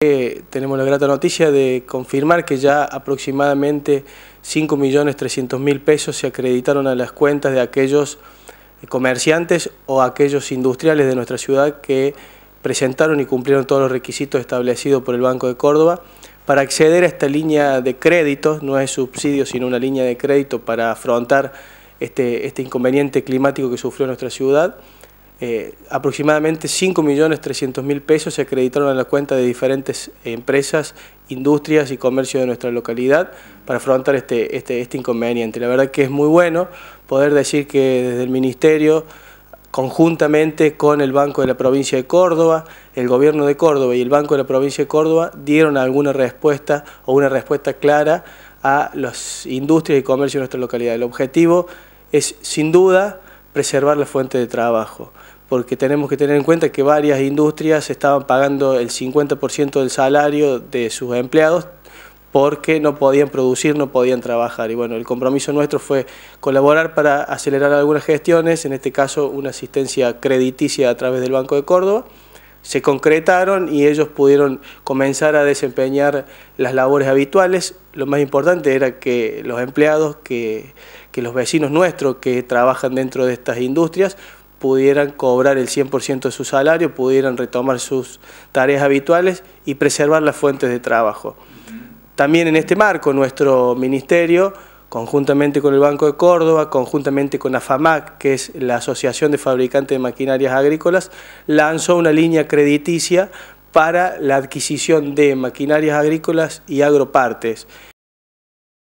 Eh, tenemos la grata noticia de confirmar que ya aproximadamente 5.300.000 pesos se acreditaron a las cuentas de aquellos comerciantes o aquellos industriales de nuestra ciudad que presentaron y cumplieron todos los requisitos establecidos por el Banco de Córdoba para acceder a esta línea de créditos, no es subsidio sino una línea de crédito para afrontar este, este inconveniente climático que sufrió nuestra ciudad. Eh, aproximadamente 5.300.000 pesos se acreditaron en la cuenta de diferentes empresas, industrias y comercio de nuestra localidad para afrontar este, este, este, inconveniente. La verdad que es muy bueno poder decir que desde el Ministerio, conjuntamente con el Banco de la Provincia de Córdoba, el Gobierno de Córdoba y el Banco de la Provincia de Córdoba dieron alguna respuesta o una respuesta clara a las industrias y comercio de nuestra localidad. El objetivo es, sin duda, preservar la fuente de trabajo, porque tenemos que tener en cuenta que varias industrias estaban pagando el 50% del salario de sus empleados porque no podían producir, no podían trabajar. Y bueno, el compromiso nuestro fue colaborar para acelerar algunas gestiones, en este caso una asistencia crediticia a través del Banco de Córdoba, se concretaron y ellos pudieron comenzar a desempeñar las labores habituales. Lo más importante era que los empleados, que, los vecinos nuestros que trabajan dentro de estas industrias pudieran cobrar el 100% de su salario, pudieran retomar sus tareas habituales y preservar las fuentes de trabajo. También en este marco nuestro ministerio conjuntamente con el Banco de Córdoba, conjuntamente con AFAMAC, que es la Asociación de Fabricantes de Maquinarias Agrícolas, lanzó una línea crediticia para la adquisición de maquinarias agrícolas y agropartes.